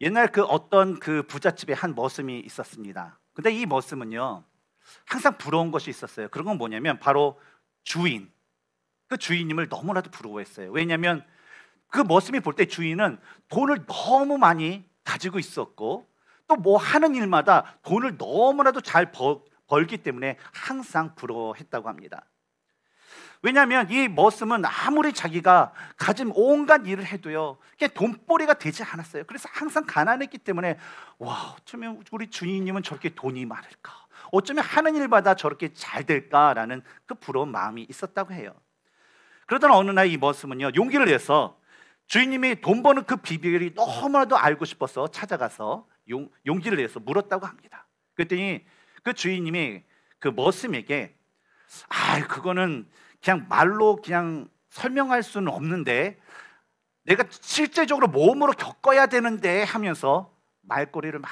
옛날 그 어떤 그 부잣집에 한 머슴이 있었습니다. 근데 이 머슴은요 항상 부러운 것이 있었어요. 그런 건 뭐냐면 바로 주인. 그 주인님을 너무나도 부러워했어요. 왜냐면그 머슴이 볼 때 주인은 돈을 너무 많이 가지고 있었고 또 뭐 하는 일마다 돈을 너무나도 잘 벌, 벌기 때문에 항상 부러워했다고 합니다. 왜냐하면 이 머슴은 아무리 자기가 가진 온갖 일을 해도요, 이게 돈벌이가 되지 않았어요. 그래서 항상 가난했기 때문에 와 어쩌면 우리 주인님은 저렇게 돈이 많을까? 어쩌면 하는 일마다 저렇게 잘 될까라는 그 부러운 마음이 있었다고 해요. 그러던 어느 날 이 머슴은요 용기를 내서 주인님이 돈 버는 그비밀이 너무나도 알고 싶어서 찾아가서 용, 용기를 내서 물었다고 합니다. 그랬더니 그 주인님이 그 머슴에게 아 그거는 그냥 말로 그냥 설명할 수는 없는데 내가 실제적으로 몸으로 겪어야 되는데 하면서 말꼬리를 막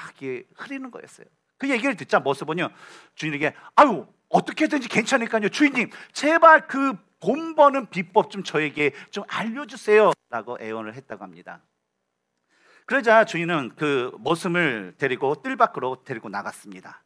흐리는 거였어요. 그 얘기를 듣자 모습은요 주인에게 아유 어떻게든지 괜찮으니까요 주인님 제발 그 본버는 비법 좀 저에게 좀 알려주세요라고 애원을 했다고 합니다. 그러자 주인은 그 모습을 데리고 뜰 밖으로 데리고 나갔습니다.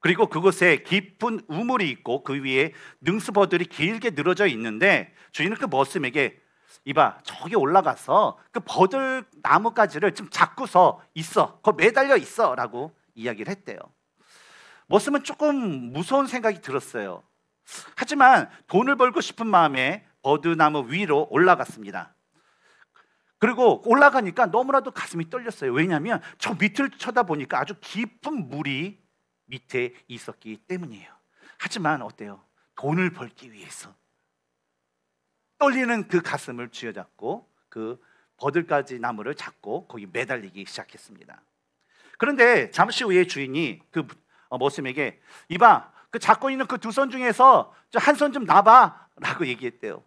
그리고 그곳에 깊은 우물이 있고 그 위에 능수버들이 길게 늘어져 있는데 주인은 그 머슴에게 이봐 저기 올라가서 그 버들 나뭇가지를 좀 잡고서 있어 거 매달려 있어라고 이야기를 했대요. 머슴은 조금 무서운 생각이 들었어요. 하지만 돈을 벌고 싶은 마음에 버드나무 위로 올라갔습니다. 그리고 올라가니까 너무나도 가슴이 떨렸어요. 왜냐하면 저 밑을 쳐다보니까 아주 깊은 물이 밑에 있었기 때문이에요. 하지만 어때요? 돈을 벌기 위해서 떨리는 그 가슴을 쥐어잡고 그 버들가지 나무를 잡고 거기 매달리기 시작했습니다. 그런데 잠시 후에 주인이 그 어, 모습에게 이봐 그 잡고 있는 그 두 손 중에서 한 손 좀 놔봐라고 얘기했대요.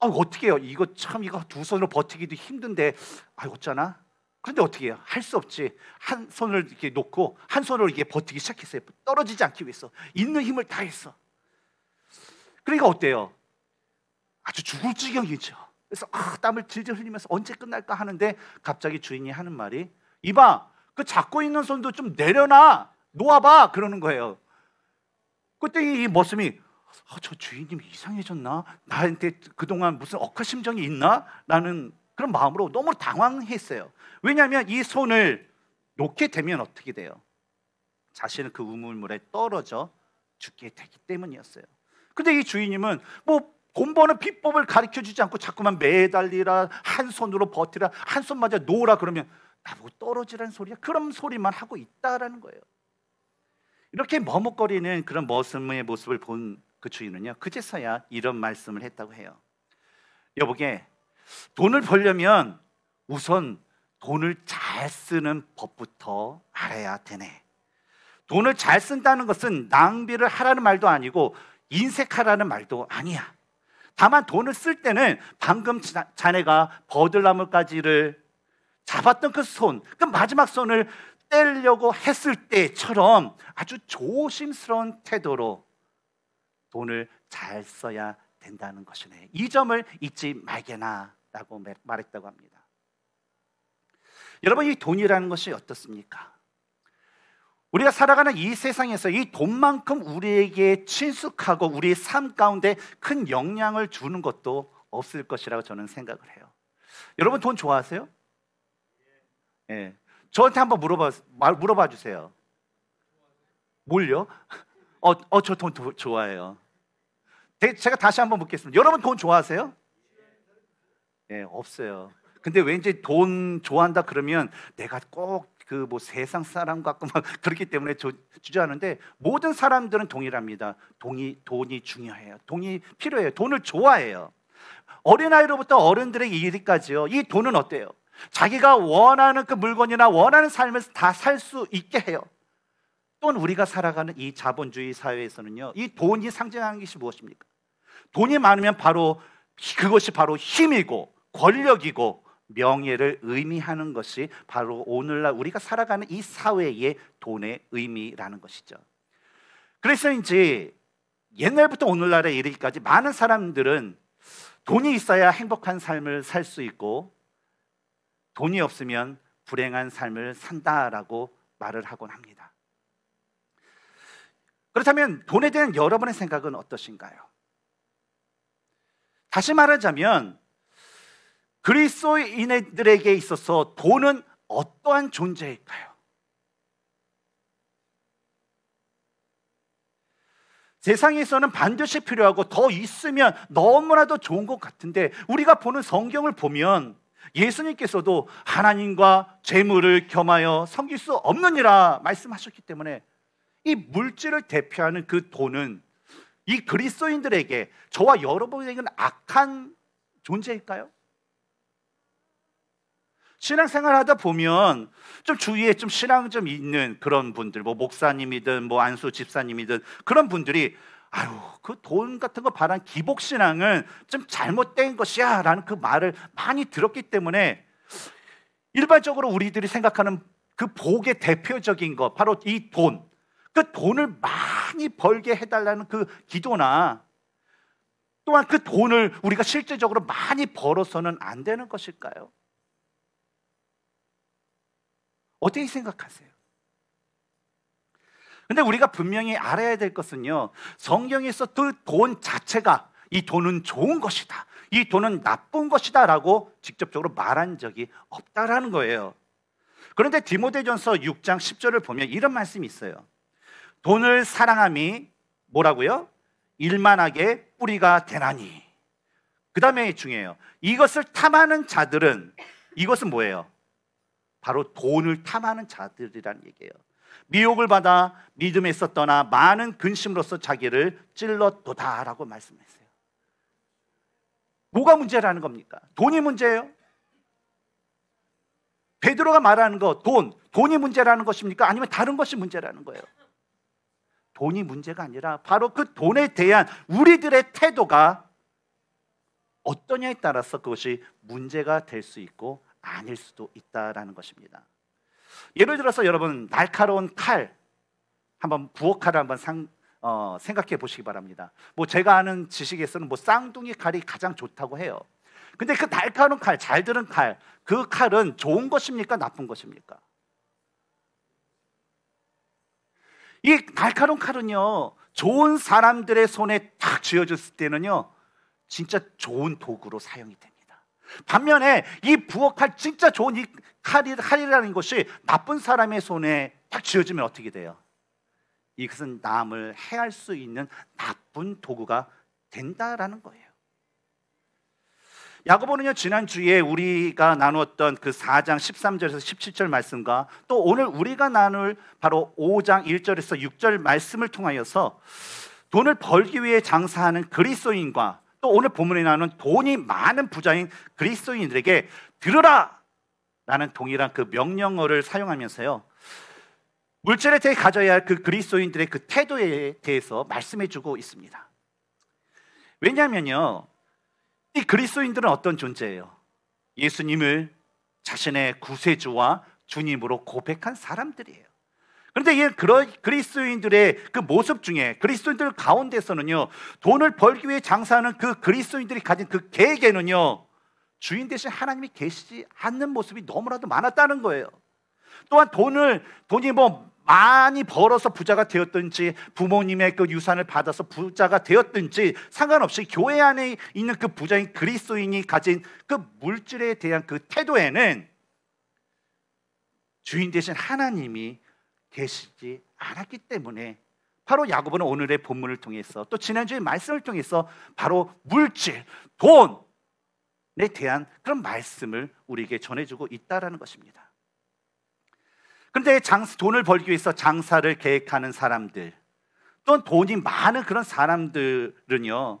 아 어떻게 해요? 이거 참 이거 두 손으로 버티기도 힘든데 아 어쩌나? 그런데 어떻게 해요? 할 수 없지. 한 손을 이렇게 놓고 한 손으로 이게 버티기 시작했어요. 떨어지지 않기 위해서 있는 힘을 다했어. 그러니까 어때요? 아주 죽을 지경이죠. 그래서 아, 땀을 질질 흘리면서 언제 끝날까 하는데 갑자기 주인이 하는 말이 이봐 그 잡고 있는 손도 좀 내려놔 놓아봐 그러는 거예요. 그때 이모습이 아, 저 주인님 이상해졌나 나한테 그동안 무슨 억하 심정이 있나 라는 그런 마음으로 너무 당황했어요. 왜냐하면 이 손을 놓게 되면 어떻게 돼요? 자신은 그 우물물에 떨어져 죽게 되기 때문이었어요. 근데 이 주인님은 뭐 곰보는 비법을 가르쳐 주지 않고 자꾸만 매달리라 한 손으로 버티라 한 손마저 놓으라 그러면 나보고 떨어지라는 소리야 그런 소리만 하고 있다라는 거예요. 이렇게 머뭇거리는 그런 머슴의 모습을 본 그 주인은요 그제서야 이런 말씀을 했다고 해요. 여보게 돈을 벌려면 우선 돈을 잘 쓰는 법부터 알아야 되네. 돈을 잘 쓴다는 것은 낭비를 하라는 말도 아니고 인색하라는 말도 아니야. 다만 돈을 쓸 때는 방금 자네가 버들나무까지를 잡았던 그 손, 그 마지막 손을 떼려고 했을 때처럼 아주 조심스러운 태도로 돈을 잘 써야 된다는 것이네. 이 점을 잊지 말게나. 라고 말했다고 합니다. 여러분 이 돈이라는 것이 어떻습니까? 우리가 살아가는 이 세상에서 이 돈만큼 우리에게 친숙하고 우리의 삶 가운데 큰 영향을 주는 것도 없을 것이라고 저는 생각을 해요. 여러분 돈 좋아하세요? 예. 네. 저한테 한번 물어봐 물어봐 주세요. 뭘요? 어, 어저 돈 좋아해요. 제가 다시 한번 묻겠습니다. 여러분 돈 좋아하세요? 예, 없어요. 근데 왠지 돈 좋아한다 그러면 내가 꼭 그 뭐 세상 사람 같고 막 그렇기 때문에 주저하는데 모든 사람들은 동일합니다. 돈이 돈이 중요해요. 돈이 필요해요. 돈을 좋아해요. 어린아이로부터 어른들의 일까지요. 이 돈은 어때요? 자기가 원하는 그 물건이나 원하는 삶을 다 살 수 있게 해요. 또는 우리가 살아가는 이 자본주의 사회에서는요, 이 돈이 상징하는 것이 무엇입니까? 돈이 많으면 바로 그것이 바로 힘이고 권력이고 명예를 의미하는 것이 바로 오늘날 우리가 살아가는 이 사회의 돈의 의미라는 것이죠. 그래서인지 옛날부터 오늘날에 이르기까지 많은 사람들은 돈이 있어야 행복한 삶을 살 수 있고 돈이 없으면 불행한 삶을 산다라고 말을 하곤 합니다. 그렇다면 돈에 대한 여러분의 생각은 어떠신가요? 다시 말하자면 그리스도인들에게 있어서 돈은 어떠한 존재일까요? 세상에서는 반드시 필요하고 더 있으면 너무나도 좋은 것 같은데 우리가 보는 성경을 보면 예수님께서도 하나님과 재물을 겸하여 섬길 수 없느니라 말씀하셨기 때문에 이 물질을 대표하는 그 돈은 이 그리스도인들에게 저와 여러분에게는 악한 존재일까요? 신앙생활 하다 보면 좀 주위에 좀 신앙 좀 있는 그런 분들, 뭐 목사님이든 뭐 안수 집사님이든 그런 분들이 아유 그 돈 같은 거 바란 기복 신앙은 좀 잘못된 것이야라는 그 말을 많이 들었기 때문에 일반적으로 우리들이 생각하는 그 복의 대표적인 것 바로 이 돈. 그 돈을 많이 벌게 해달라는 그 기도나 또한 그 돈을 우리가 실제적으로 많이 벌어서는 안 되는 것일까요? 어떻게 생각하세요? 근데 우리가 분명히 알아야 될 것은요. 성경에서 그 돈 자체가 이 돈은 좋은 것이다. 이 돈은 나쁜 것이다라고 직접적으로 말한 적이 없다라는 거예요. 그런데 디모데전서 6장 10절을 보면 이런 말씀이 있어요. 돈을 사랑함이 뭐라고요? 일만하게 뿌리가 되나니. 그다음에 중요해요. 이것을 탐하는 자들은 이것은 뭐예요? 바로 돈을 탐하는 자들이라는 얘기예요. 미혹을 받아 믿음에서 떠나 많은 근심으로서 자기를 찔렀도다라고 말씀했어요. 뭐가 문제라는 겁니까? 돈이 문제예요? 베드로가 말하는 거 돈, 돈이 문제라는 것입니까? 아니면 다른 것이 문제라는 거예요? 돈이 문제가 아니라 바로 그 돈에 대한 우리들의 태도가 어떠냐에 따라서 그것이 문제가 될 수 있고 아닐 수도 있다라는 것입니다. 예를 들어서 여러분 날카로운 칼 한번 부엌 칼을 한번 상, 어, 생각해 보시기 바랍니다. 뭐 제가 아는 지식에서는 뭐 쌍둥이 칼이 가장 좋다고 해요. 근데 그 날카로운 칼, 잘 들은 칼, 그 칼은 좋은 것입니까? 나쁜 것입니까? 이 날카로운 칼은요, 좋은 사람들의 손에 탁 쥐어졌을 때는요, 진짜 좋은 도구로 사용이 됩니다. 반면에 이 부엌칼 진짜 좋은 이 칼이, 칼이라는 것이 나쁜 사람의 손에 딱 쥐어지면 어떻게 돼요? 이것은 남을 해할 수 있는 나쁜 도구가 된다라는 거예요. 야고보는요 지난 주에 우리가 나누었던 그 4장 13절에서 17절 말씀과 또 오늘 우리가 나눌 바로 5장 1절에서 6절 말씀을 통하여서 돈을 벌기 위해 장사하는 그리스도인과 또 오늘 본문에 나오는 돈이 많은 부자인 그리스도인들에게 들으라 라는 동일한 그 명령어를 사용하면서요. 물질에 대해 가져야 할 그 그리스도인들의 그 태도에 대해서 말씀해 주고 있습니다. 왜냐면요. 이 그리스도인들은 어떤 존재예요? 예수님을 자신의 구세주와 주님으로 고백한 사람들이에요. 그런데 이 그리스도인들의 그 모습 중에 그리스도인들 가운데서는요 돈을 벌기 위해 장사하는 그 그리스도인들이 가진 그 계획에는요 주인 대신 하나님이 계시지 않는 모습이 너무나도 많았다는 거예요. 또한 돈을 돈이 뭐 많이 벌어서 부자가 되었든지 부모님의 그 유산을 받아서 부자가 되었든지 상관없이 교회 안에 있는 그 부자인 그리스도인이 가진 그 물질에 대한 그 태도에는 주인 대신 하나님이 계시지 않았기 때문에 바로 야곱은 오늘의 본문을 통해서 또지난주에 말씀을 통해서 바로 물질, 돈에 대한 그런 말씀을 우리에게 전해주고 있다라는 것입니다. 그런데 장 돈을 벌기 위해서 장사를 계획하는 사람들 또는 돈이 많은 그런 사람들은요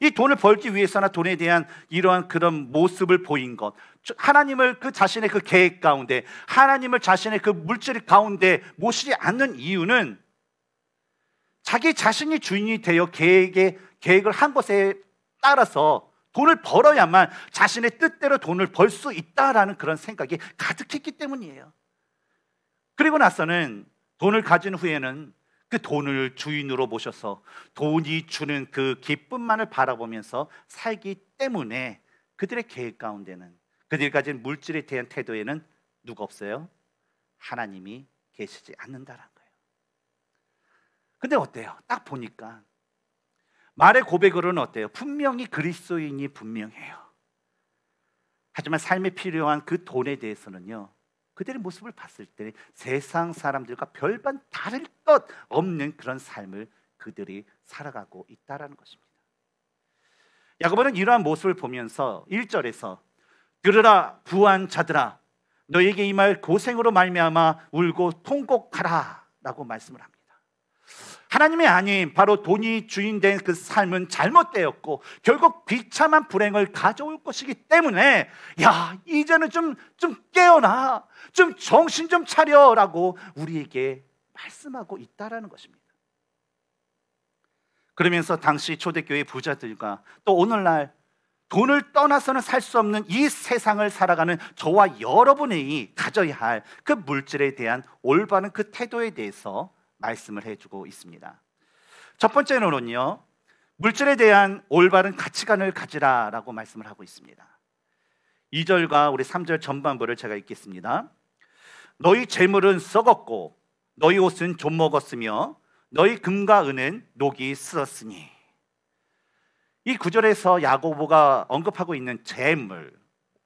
이 돈을 벌기 위해서나 돈에 대한 이러한 그런 모습을 보인 것. 하나님을 그 자신의 그 계획 가운데, 하나님을 자신의 그 물질 가운데 모시지 않는 이유는 자기 자신이 주인이 되어 계획에, 계획을 한 것에 따라서 돈을 벌어야만 자신의 뜻대로 돈을 벌 수 있다라는 그런 생각이 가득했기 때문이에요. 그리고 나서는 돈을 가진 후에는 그 돈을 주인으로 모셔서 돈이 주는 그 기쁨만을 바라보면서 살기 때문에 그들의 계획 가운데는 그들이 가진 물질에 대한 태도에는 누가 없어요? 하나님이 계시지 않는다는 거예요. 근데 어때요? 딱 보니까 말의 고백으로는 어때요? 분명히 그리스도인이 분명해요. 하지만 삶에 필요한 그 돈에 대해서는요. 그들의 모습을 봤을 때 세상 사람들과 별반 다를 것 없는 그런 삶을 그들이 살아가고 있다라는 것입니다. 야고보는 이러한 모습을 보면서 1절에서 들으라 부한 자들아 너에게 이 말 고생으로 말미암아 울고 통곡하라라고 말씀을 합니다. 하나님의 아닌 바로 돈이 주인된 그 삶은 잘못되었고 결국 비참한 불행을 가져올 것이기 때문에 야 이제는 좀좀 좀 깨어나 좀 정신 좀 차려라고 우리에게 말씀하고 있다라는 것입니다. 그러면서 당시 초대교회 부자들과 또 오늘날 돈을 떠나서는 살 수 없는 이 세상을 살아가는 저와 여러분이 가져야 할 그 물질에 대한 올바른 그 태도에 대해서 말씀을 해주고 있습니다. 첫 번째로는요, 물질에 대한 올바른 가치관을 가지라라고 말씀을 하고 있습니다. 2절과 우리 3절 전반부를 제가 읽겠습니다. 너희 재물은 썩었고 너희 옷은 좀 먹었으며 너희 금과 은은 녹이 쓸었으니 이 구절에서 야고보가 언급하고 있는 재물,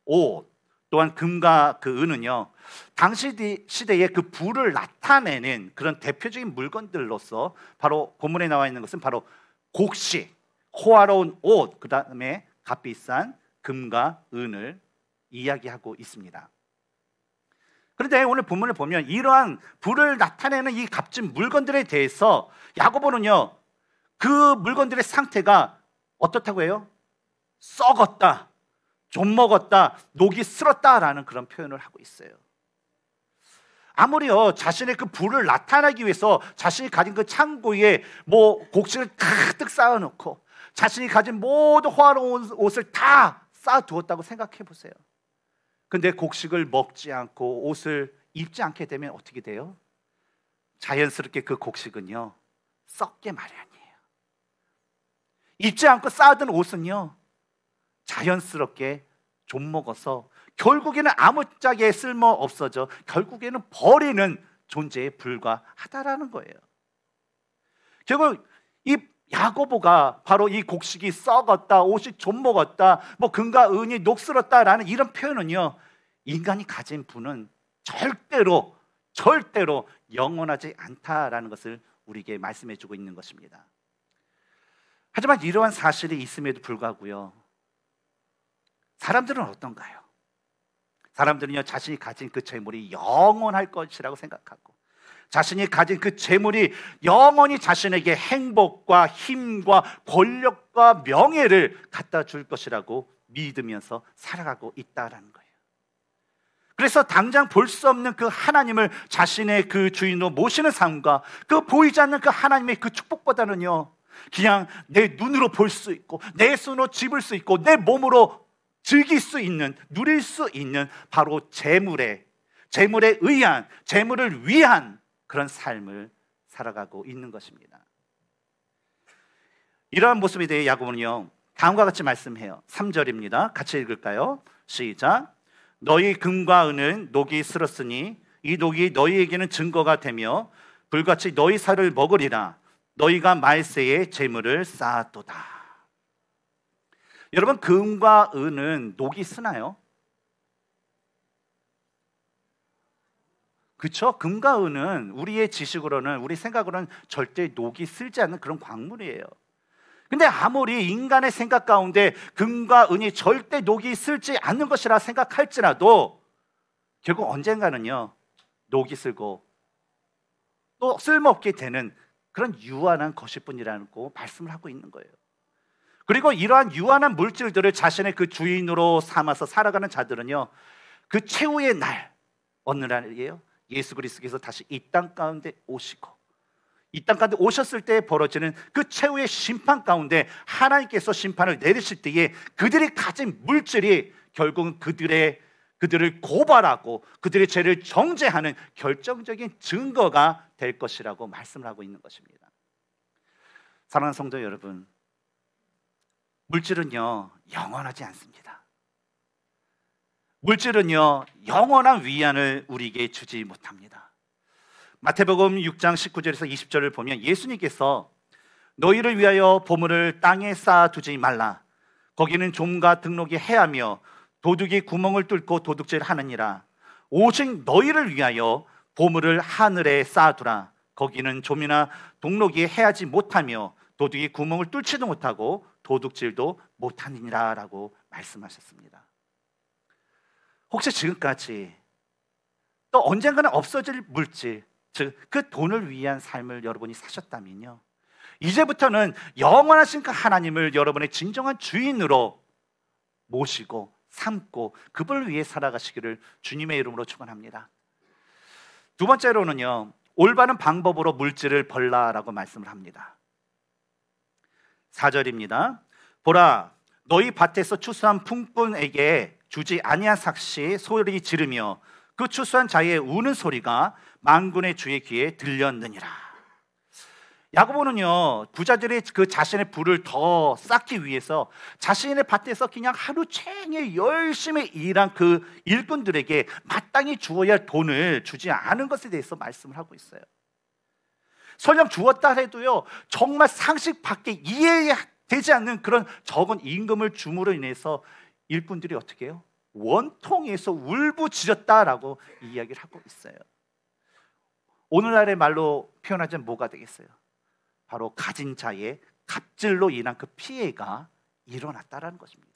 옷 또한 금과 그 은은요 당시 시대의 그 부를 나타내는 그런 대표적인 물건들로서 바로 본문에 나와 있는 것은 바로 곡식, 호화로운 옷, 그 다음에 값비싼 금과 은을 이야기하고 있습니다. 그런데 오늘 본문을 보면 이러한 불을 나타내는 이 값진 물건들에 대해서 야고보는요 그 물건들의 상태가 어떻다고 해요? 썩었다, 좀 먹었다, 녹이 슬었다라는 그런 표현을 하고 있어요. 아무리요 자신의 그 불을 나타나기 위해서 자신이 가진 그 창고에 뭐 곡식을 가득 쌓아놓고 자신이 가진 모든 화로운 옷을 다 쌓아두었다고 생각해 보세요. 근데 곡식을 먹지 않고 옷을 입지 않게 되면 어떻게 돼요? 자연스럽게 그 곡식은요 썩게 마련이에요. 입지 않고 쌓아둔 옷은요 자연스럽게 좀 먹어서 결국에는 아무짝에 쓸모 없어져 결국에는 버리는 존재에 불과하다라는 거예요. 결국 이 야고보가 바로 이 곡식이 썩었다, 옷이 좀 먹었다, 뭐 금과 은이 녹슬었다라는 이런 표현은요. 인간이 가진 분은 절대로 절대로 영원하지 않다라는 것을 우리에게 말씀해 주고 있는 것입니다. 하지만 이러한 사실이 있음에도 불구하고요. 사람들은 어떤가요? 사람들은요 자신이 가진 그 재물이 영원할 것이라고 생각하고 자신이 가진 그 재물이 영원히 자신에게 행복과 힘과 권력과 명예를 갖다 줄 것이라고 믿으면서 살아가고 있다라는 거예요. 그래서 당장 볼 수 없는 그 하나님을 자신의 그 주인으로 모시는 삶과 그 보이지 않는 그 하나님의 그 축복보다는요, 그냥 내 눈으로 볼 수 있고, 내 손으로 집을 수 있고, 내 몸으로 즐길 수 있는, 누릴 수 있는 바로 재물에, 재물에 의한, 재물을 위한 그런 삶을 살아가고 있는 것입니다. 이러한 모습에 대해 야고보는요. 다음과 같이 말씀해요. 3절입니다. 같이 읽을까요? 시작. 너희 금과 은은 녹이 쓸었으니 이 녹이 너희에게는 증거가 되며 불같이 너희 살을 먹으리라. 너희가 말세에 재물을 쌓았도다. 여러분 금과 은은 녹이 쓰나요? 그렇죠? 금과 은은 우리의 지식으로는 우리 생각으로는 절대 녹이 쓸지 않는 그런 광물이에요. 근데 아무리 인간의 생각 가운데 금과 은이 절대 녹이 쓸지 않는 것이라 생각할지라도 결국 언젠가는요 녹이 쓸고 또 쓸모없게 되는 그런 유한한 것일뿐이라고 말씀을 하고 있는 거예요. 그리고 이러한 유한한 물질들을 자신의 그 주인으로 삼아서 살아가는 자들은요. 그 최후의 날 어느 날이에요? 예수 그리스께서 다시 이 땅 가운데 오시고 이 땅 가운데 오셨을 때 벌어지는 그 최후의 심판 가운데 하나님께서 심판을 내리실 때에 그들이 가진 물질이 결국은 그들의 그들을 고발하고 그들의 죄를 정죄하는 결정적인 증거가 될 것이라고 말씀을 하고 있는 것입니다. 사랑하는 성도 여러분, 물질은요, 영원하지 않습니다. 물질은요, 영원한 위안을 우리에게 주지 못합니다. 마태복음 6장 19절에서 20절을 보면 예수님께서 너희를 위하여 보물을 땅에 쌓아두지 말라. 거기는 좀과 등록이 해하며 도둑이 구멍을 뚫고 도둑질 하느니라. 오직 너희를 위하여 보물을 하늘에 쌓아두라. 거기는 좀이나 동록이 해하지 못하며 도둑이 구멍을 뚫지도 못하고 도둑질도 못하니라라고 말씀하셨습니다. 혹시 지금까지 또 언젠가는 없어질 물질, 즉 그 돈을 위한 삶을 여러분이 사셨다면요. 이제부터는 영원하신 그 하나님을 여러분의 진정한 주인으로 모시고 삼고 그분을 위해 살아가시기를 주님의 이름으로 축원합니다. 두 번째로는요. 올바른 방법으로 물질을 벌라라고 말씀을 합니다. 4절입니다. 보라 너희 밭에서 추수한 풍꾼에게 주지 아니한 삭시 소리 지르며 그 추수한 자의 우는 소리가 만군의 주의 귀에 들렸느니라. 야고보는요 부자들이 그 자신의 부를 더 쌓기 위해서 자신의 밭에서 그냥 하루 종일 열심히 일한 그 일꾼들에게 마땅히 주어야 할 돈을 주지 않은 것에 대해서 말씀을 하고 있어요. 설령 주었다 해도요 정말 상식 밖에 이해되지 않는 그런 적은 임금을 줌으로 인해서 일꾼들이 어떻게 해요? 원통에서 울부짖었다라고 이야기를 하고 있어요. 오늘날의 말로 표현하자면 뭐가 되겠어요? 바로 가진 자의 갑질로 인한 그 피해가 일어났다라는 것입니다.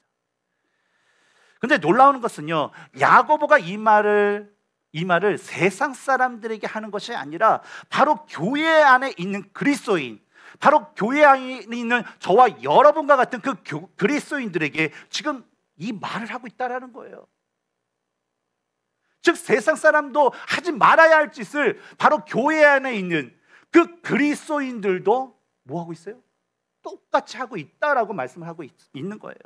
근데 놀라운 것은요. 야고보가 이 말을 이 말을 세상 사람들에게 하는 것이 아니라 바로 교회 안에 있는 그리스도인 바로 교회 안에 있는 저와 여러분과 같은 그 교, 그리스도인들에게 지금 이 말을 하고 있다라는 거예요. 즉 세상 사람도 하지 말아야 할 짓을 바로 교회 안에 있는 그 그리스도인들도 뭐 하고 있어요? 똑같이 하고 있다라고 말씀을 하고 있, 있는 거예요.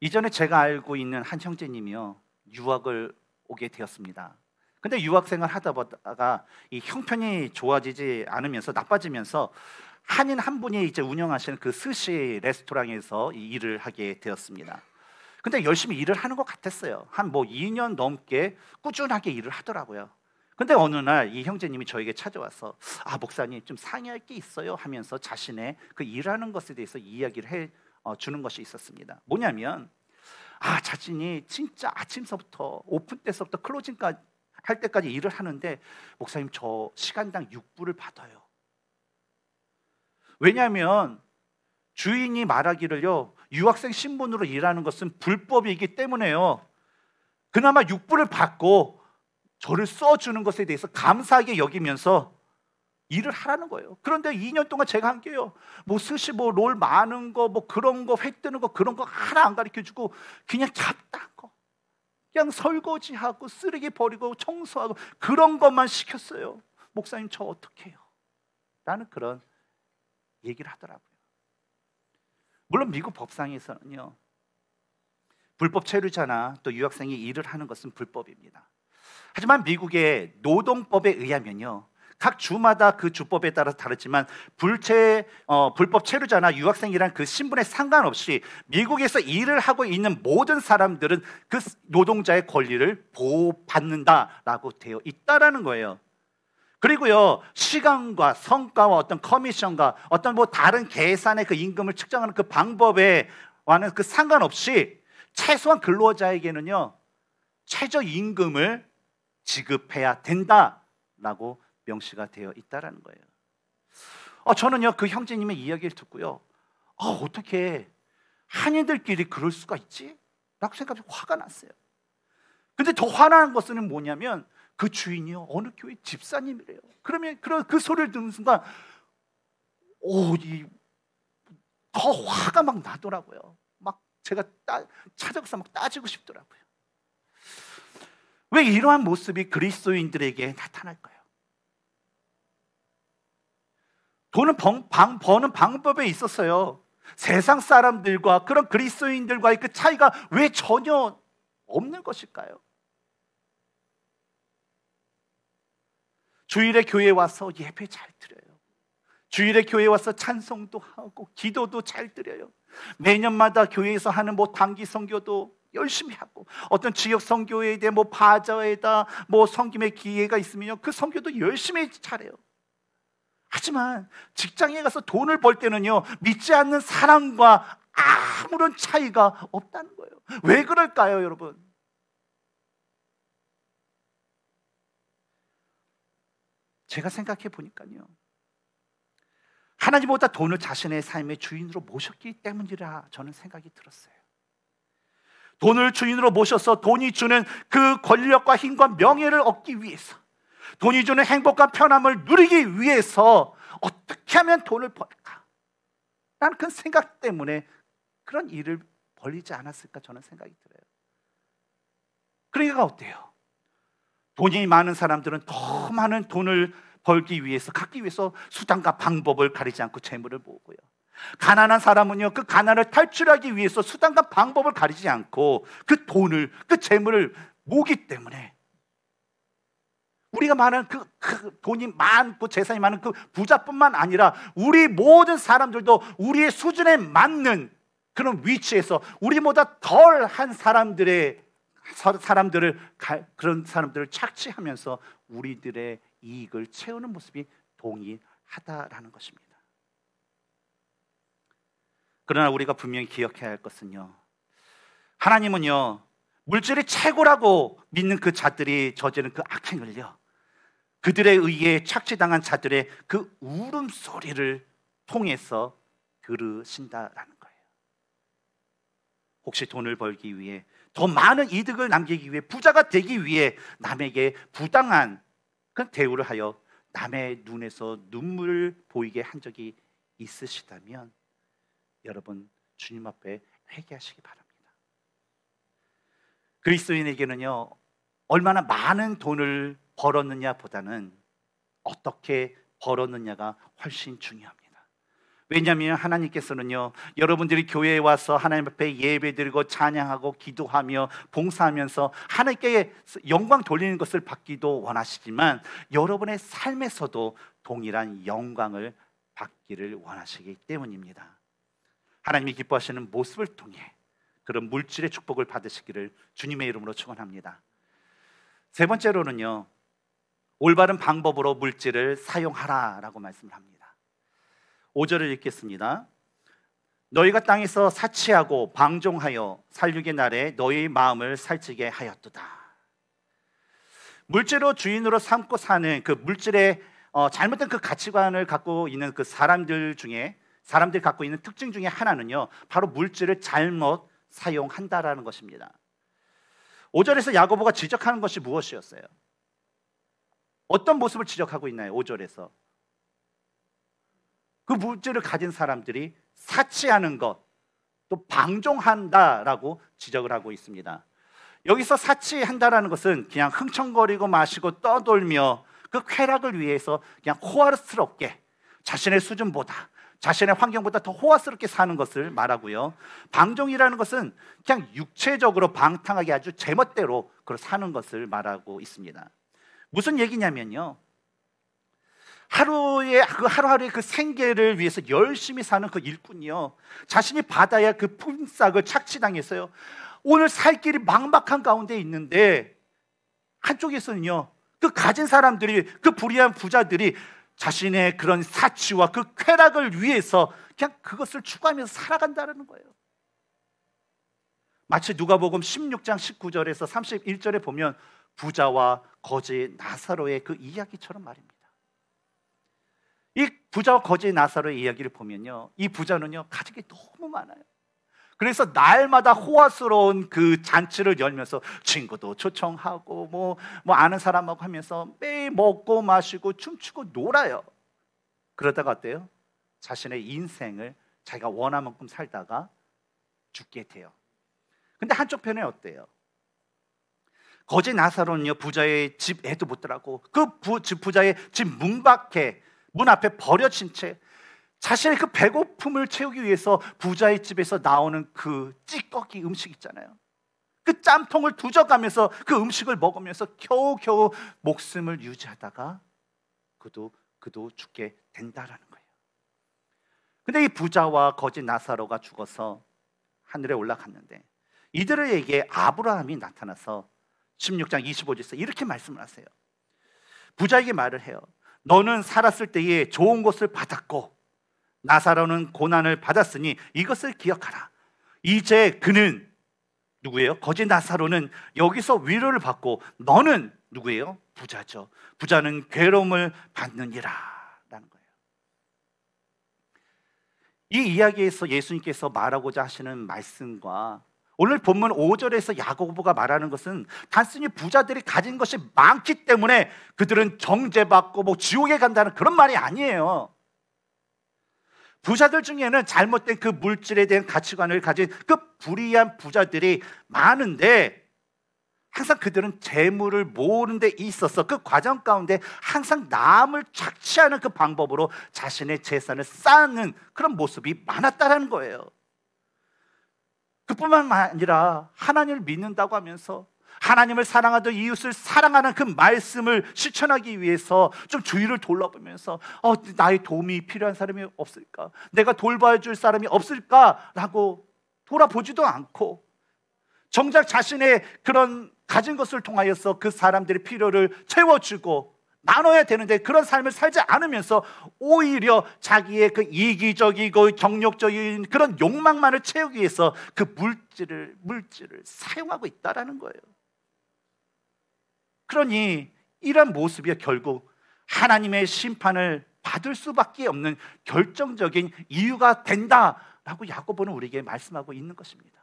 이전에 제가 알고 있는 한 형제님이요. 유학을 오게 되었습니다. 근데 유학생을 하다 보다가 이 형편이 좋아지지 않으면서 나빠지면서 한인 한 분이 이제 운영하시는 그 스시 레스토랑에서 일을 하게 되었습니다. 근데 열심히 일을 하는 것 같았어요. 한 뭐 2년 넘게 꾸준하게 일을 하더라고요. 근데 어느 날 이 형제님이 저에게 찾아와서 아 목사님 좀 상의할 게 있어요 하면서 자신의 그 일하는 것에 대해서 이야기를 해 어, 주는 것이 있었습니다. 뭐냐면 아 자신이 진짜 아침서부터 오픈 때서부터 클로징까지 할 때까지 일을 하는데 목사님 저 시간당 6불을 받아요. 왜냐하면 주인이 말하기를요 유학생 신분으로 일하는 것은 불법이기 때문에요. 그나마 6불을 받고 저를 써주는 것에 대해서 감사하게 여기면서 일을 하라는 거예요. 그런데 2년 동안 제가 한 게요. 뭐 스시 뭐롤 많은 거뭐 그런 거획 뜨는 거 그런 거 하나 안 가르쳐 주고 그냥 잡다한 거. 그냥 설거지하고 쓰레기 버리고 청소하고 그런 것만 시켰어요. 목사님 저어떡 해요? 라는 그런 얘기를 하더라고요. 물론 미국 법상에서는요. 불법 체류자나 또 유학생이 일을 하는 것은 불법입니다. 하지만 미국의 노동법에 의하면요. 각 주마다 그 주법에 따라 서 다르지만 불체 어, 불법 체류자나 유학생이란 그 신분에 상관없이 미국에서 일을 하고 있는 모든 사람들은 그 노동자의 권리를 보호받는다라고 되어 있다라는 거예요. 그리고요 시간과 성과와 어떤 커미션과 어떤 뭐 다른 계산의 그 임금을 측정하는 그 방법에 와는 그 상관없이 최소한 근로자에게는요 최저 임금을 지급해야 된다라고 명시가 되어 있다라는 거예요. 어, 저는요 그 형제님의 이야기를 듣고요, 어, 어떻게 한인들끼리 그럴 수가 있지? 라고 생각해 화가 났어요. 근데 더 화나는 것은 뭐냐면 그 주인이요 어느 교회 집사님이래요. 그러면 그런 그 소리를 듣는 순간 오이더 화가 막 나더라고요. 막 제가 따, 찾아가서 막 따지고 싶더라고요. 왜 이러한 모습이 그리스도인들에게 나타날까요? 보을 번, 방, 버는 방법에 있었어요. 세상 사람들과 그런 그리스도인들과의 그 차이가 왜 전혀 없는 것일까요? 주일에 교회 와서 예배 잘 드려요. 주일에 교회 와서 찬송도 하고 기도도 잘 드려요. 매년마다 교회에서 하는 뭐 단기 선교도 열심히 하고 어떤 지역 선교에 대해 뭐 바자회다 뭐 성김의 기회가 있으면요 그 선교도 열심히 잘해요. 하지만 직장에 가서 돈을 벌 때는요, 믿지 않는 사람과 아무런 차이가 없다는 거예요. 왜 그럴까요, 여러분? 제가 생각해 보니까요. 하나님보다 돈을 자신의 삶의 주인으로 모셨기 때문이라 저는 생각이 들었어요. 돈을 주인으로 모셔서 돈이 주는 그 권력과 힘과 명예를 얻기 위해서 돈이 주는 행복과 편함을 누리기 위해서 어떻게 하면 돈을 벌까? 난그 생각 때문에 그런 일을 벌리지 않았을까 저는 생각이 들어요. 그러니까 어때요? 돈이 많은 사람들은 더 많은 돈을 벌기 위해서 갖기 위해서 수단과 방법을 가리지 않고 재물을 모으고요. 가난한 사람은요 그 가난을 탈출하기 위해서 수단과 방법을 가리지 않고 그 돈을 그 재물을 모기 때문에 우리가 말하는 그, 그, 돈이 많고 재산이 많은 그 부자뿐만 아니라 우리 모든 사람들도 우리의 수준에 맞는 그런 위치에서 우리보다 덜한 사람들의 사람들을 그런 사람들을 착취하면서 우리들의 이익을 채우는 모습이 동일하다라는 것입니다. 그러나 우리가 분명히 기억해야 할 것은요. 하나님은요. 물질이 최고라고 믿는 그 자들이 저지른 그 악행을요. 그들에 의해 착취당한 자들의 그 울음소리를 통해서 들으신다라는 거예요. 혹시 돈을 벌기 위해 더 많은 이득을 남기기 위해 부자가 되기 위해 남에게 부당한 그 대우를 하여 남의 눈에서 눈물을 보이게 한 적이 있으시다면 여러분 주님 앞에 회개하시기 바랍니다. 그리스도인에게는요, 얼마나 많은 돈을 벌었느냐 보다는 어떻게 벌었느냐가 훨씬 중요합니다. 왜냐하면 하나님께서는요 여러분들이 교회에 와서 하나님 앞에 예배드리고 찬양하고 기도하며 봉사하면서 하나님께 영광 돌리는 것을 받기도 원하시지만 여러분의 삶에서도 동일한 영광을 받기를 원하시기 때문입니다 하나님이 기뻐하시는 모습을 통해 그런 물질의 축복을 받으시기를 주님의 이름으로 축원합니다. 세 번째로는요. 올바른 방법으로 물질을 사용하라라고 말씀을 합니다. 5절을 읽겠습니다. 너희가 땅에서 사치하고 방종하여 살육의 날에 너희 마음을 살찌게 하였도다. 물질로 주인으로 삼고 사는 그 물질의 어, 잘못된 그 가치관을 갖고 있는 그 사람들 중에 사람들이 갖고 있는 특징 중에 하나는요. 바로 물질을 잘못 사용한다라는 것입니다. 5절에서 야고보가 지적하는 것이 무엇이었어요? 어떤 모습을 지적하고 있나요? 5절에서. 그 물질을 가진 사람들이 사치하는 것, 또 방종한다라고 지적을 하고 있습니다. 여기서 사치한다라는 것은 그냥 흥청거리고 마시고 떠돌며 그 쾌락을 위해서 그냥 호화스럽게 자신의 수준보다 자신의 환경보다 더 호화스럽게 사는 것을 말하고요. 방종이라는 것은 그냥 육체적으로 방탕하게 아주 제멋대로 그걸 사는 것을 말하고 있습니다. 무슨 얘기냐면요. 하루에 그 하루하루의 그 생계를 위해서 열심히 사는 그 일꾼이요. 자신이 받아야 그 품삯을 착취당했어요. 오늘 살 길이 막막한 가운데 있는데 한쪽에서는요. 그 가진 사람들이 그 불의한 부자들이 자신의 그런 사치와 그 쾌락을 위해서 그냥 그것을 추구하면서 살아간다는 거예요. 마치 누가복음 16장 19절에서 31절에 보면 부자와 거지 나사로의 그 이야기처럼 말입니다. 이 부자와 거지 나사로의 이야기를 보면요. 이 부자는요. 가진 게 너무 많아요. 그래서 날마다 호화스러운 그 잔치를 열면서 친구도 초청하고 뭐, 뭐 아는 사람하고 하면서 매일 먹고 마시고 춤추고 놀아요. 그러다가 어때요? 자신의 인생을 자기가 원한 만큼 살다가 죽게 돼요. 근데 한쪽 편에 어때요? 거지 나사로는요 부자의 집에도 못 들어가고 그 부, 부자의 집 문 밖에 문 앞에 버려진 채 자신의 그 배고픔을 채우기 위해서 부자의 집에서 나오는 그 찌꺼기 음식 있잖아요. 그 짬통을 두져가면서 그 음식을 먹으면서 겨우겨우 목숨을 유지하다가 그도 그도 죽게 된다라는 거예요. 근데 이 부자와 거지 나사로가 죽어서 하늘에 올라갔는데 이들에게 아브라함이 나타나서 16장 25절에서 이렇게 말씀을 하세요. 부자에게 말을 해요. 너는 살았을 때에 좋은 것을 받았고 나사로는 고난을 받았으니 이것을 기억하라. 이제 그는 누구예요? 거짓 나사로는 여기서 위로를 받고 너는 누구예요? 부자죠. 부자는 괴로움을 받느니라. 라는 거예요. 이 이야기에서 예수님께서 말하고자 하시는 말씀과 오늘 본문 5절에서 야고보가 말하는 것은 단순히 부자들이 가진 것이 많기 때문에 그들은 정죄받고 뭐 지옥에 간다는 그런 말이 아니에요. 부자들 중에는 잘못된 그 물질에 대한 가치관을 가진 그 불의한 부자들이 많은데 항상 그들은 재물을 모으는 데 있어서 그 과정 가운데 항상 남을 착취하는 그 방법으로 자신의 재산을 쌓는 그런 모습이 많았다라는 거예요. 그뿐만 아니라 하나님을 믿는다고 하면서 하나님을 사랑하듯 이웃을 사랑하는 그 말씀을 실천하기 위해서 좀 주위를 돌아보면서 어, 나의 도움이 필요한 사람이 없을까? 내가 돌봐줄 사람이 없을까?라고 돌아보지도 않고 정작 자신의 그런 가진 것을 통하여서 그 사람들의 필요를 채워주고 나눠야 되는데 그런 삶을 살지 않으면서 오히려 자기의 그 이기적이고 경력적인 그런 욕망만을 채우기 위해서 그 물질을 물질을 사용하고 있다라는 거예요. 그러니 이런 모습이 결국 하나님의 심판을 받을 수밖에 없는 결정적인 이유가 된다라고 야고보는 우리에게 말씀하고 있는 것입니다.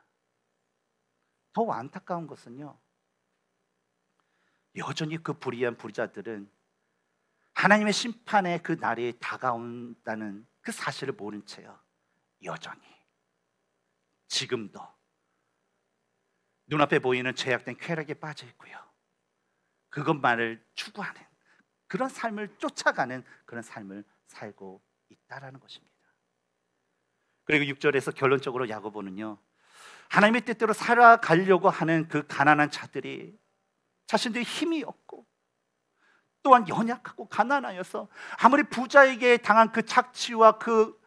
더 안타까운 것은요. 여전히 그 불의한 불자들은 하나님의 심판의 그 날이 다가온다는 그 사실을 모른 채요. 여전히 지금도 눈앞에 보이는 제약된 쾌락에 빠져 있고요. 그것만을 추구하는 그런 삶을 쫓아가는 그런 삶을 살고 있다라는 것입니다. 그리고 6절에서 결론적으로 야고보는요. 하나님의 뜻대로 살아가려고 하는 그 가난한 자들이 자신들이 힘이 없고 또한 연약하고 가난하여서 아무리 부자에게 당한 그 착취와 그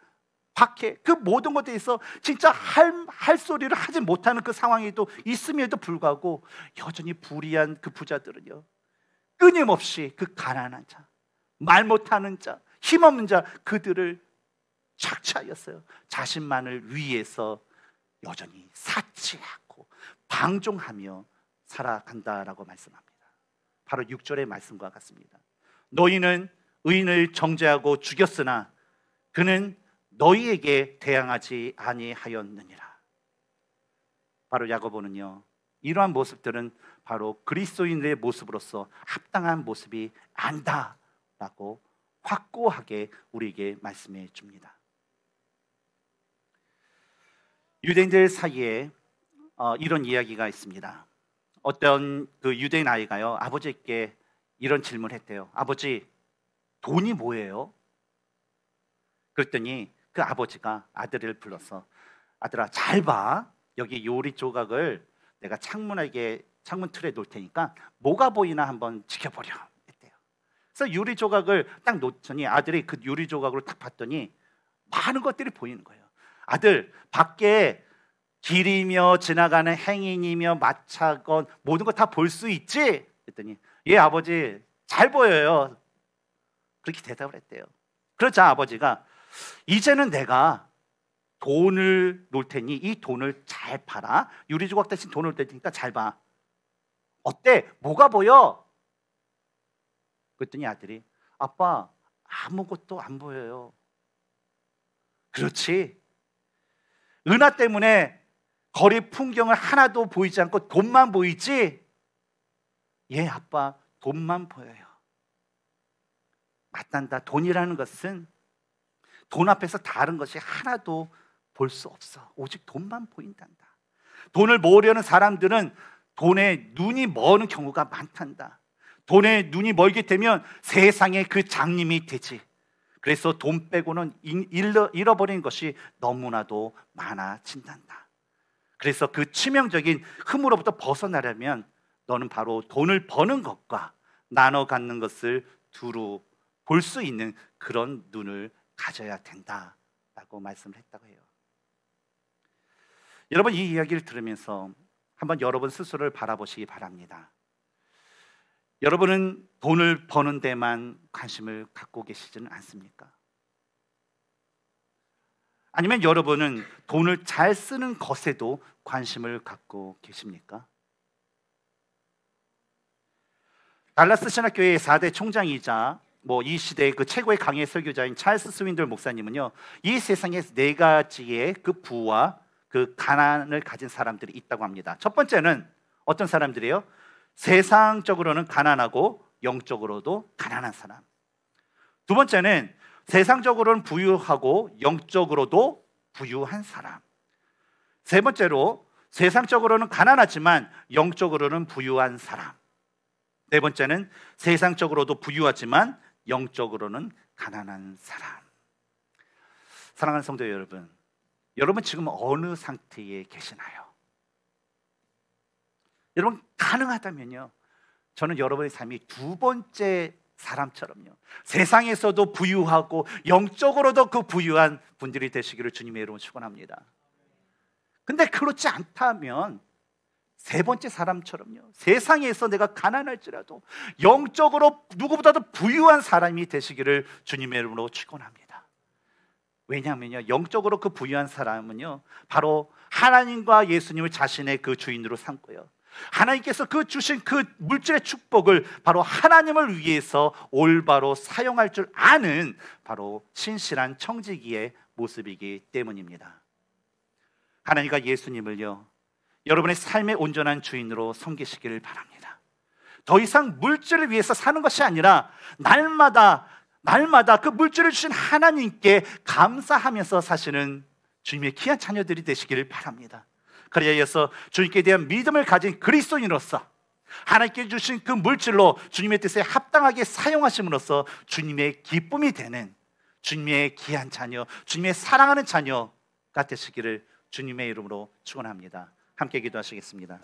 박해 그 모든 것에 있어 진짜 할, 할 소리를 하지 못하는 그 상황에도 있음에도 불구하고 여전히 불의한 그 부자들은요 끊임없이 그 가난한 자, 말 못하는 자, 힘없는 자 그들을 착취하였어요. 자신만을 위해서 여전히 사치하고 방종하며 살아간다라고 말씀합니다. 바로 6절의 말씀과 같습니다. 너희는 의인을 정죄하고 죽였으나 그는 너희에게 대항하지 아니하였느니라. 바로 야고보는요. 이러한 모습들은 바로 그리스도인의 들 모습으로서 합당한 모습이 안다라고 확고하게 우리에게 말씀해 줍니다. 유대인들 사이에 어, 이런 이야기가 있습니다. 어떤 그 유대인 아이가요 아버지께 이런 질문을 했대요. 아버지 돈이 뭐예요? 그랬더니 그 아버지가 아들을 불러서 아들아 잘 봐. 여기 요리 조각을 내가 창문에게 창문 틀에 놓을 테니까 뭐가 보이나 한번 지켜보려 했대요. 그래서 유리 조각을 딱 놓더니 아들이 그 유리 조각으로 딱 봤더니 많은 것들이 보이는 거예요. 아들 밖에 길이며 지나가는 행인이며 마차건 모든 거 다 볼 수 있지? 했더니 예 아버지 잘 보여요. 그렇게 대답을 했대요. 그러자 아버지가 이제는 내가 돈을 놓을 테니 이 돈을 잘 팔아 유리조각 대신 돈을 놓을 테니까 잘 봐. 어때? 뭐가 보여? 그랬더니 아들이 아빠 아무것도 안 보여요. 그렇지. 은하 때문에 거리 풍경을 하나도 보이지 않고 돈만 보이지? 예, 아빠, 돈만 보여요. 맞단다. 돈이라는 것은 돈 앞에서 다른 것이 하나도 볼 수 없어. 오직 돈만 보인단다. 돈을 모으려는 사람들은 돈에 눈이 멀는 경우가 많단다. 돈에 눈이 멀게 되면 세상의 그 장님이 되지. 그래서 돈 빼고는 잃어버린 것이 너무나도 많아진단다. 그래서 그 치명적인 흠으로부터 벗어나려면 너는 바로 돈을 버는 것과 나눠 갖는 것을 두루 볼 수 있는 그런 눈을 가져야 된다라고 말씀을 했다고 해요. 여러분 이 이야기를 들으면서 한번 여러분 스스로를 바라보시기 바랍니다. 여러분은 돈을 버는 데만 관심을 갖고 계시지는 않습니까? 아니면 여러분은 돈을 잘 쓰는 것에도 관심을 갖고 계십니까? 달라스 신학교의 4대 총장이자 뭐 이 시대의 그 최고의 강의 설교자인 찰스 스윈들 목사님은요. 이 세상의 네 가지의 그 부와 그 가난을 가진 사람들이 있다고 합니다. 첫 번째는 어떤 사람들이에요? 세상적으로는 가난하고 영적으로도 가난한 사람. 두 번째는 세상적으로는 부유하고 영적으로도 부유한 사람. 세 번째로 세상적으로는 가난하지만 영적으로는 부유한 사람. 네 번째는 세상적으로도 부유하지만 영적으로는 가난한 사람. 사랑하는 성도 여러분, 여러분 지금 어느 상태에 계시나요? 여러분 가능하다면요. 저는 여러분의 삶이 두 번째 사람처럼요. 세상에서도 부유하고 영적으로도 그 부유한 분들이 되시기를 주님의 이름으로 축원합니다. 근데 그렇지 않다면 세 번째 사람처럼요. 세상에서 내가 가난할지라도 영적으로 누구보다도 부유한 사람이 되시기를 주님의 이름으로 축원합니다. 왜냐하면요 영적으로 그 부유한 사람은요 바로 하나님과 예수님을 자신의 그 주인으로 삼고요 하나님께서 그 주신 그 물질의 축복을 바로 하나님을 위해서 올바로 사용할 줄 아는 바로 신실한 청지기의 모습이기 때문입니다. 하나님과 예수님을요 여러분의 삶의 온전한 주인으로 섬기시기를 바랍니다. 더 이상 물질을 위해서 사는 것이 아니라 날마다 날마다 그 물질을 주신 하나님께 감사하면서 사시는 주님의 귀한 자녀들이 되시기를 바랍니다. 그래야 해서 주님께 대한 믿음을 가진 그리스도인으로서 하나님께 주신 그 물질로 주님의 뜻에 합당하게 사용하심으로써 주님의 기쁨이 되는 주님의 귀한 자녀, 주님의 사랑하는 자녀가 되시기를 주님의 이름으로 축원합니다. 함께 기도하시겠습니다.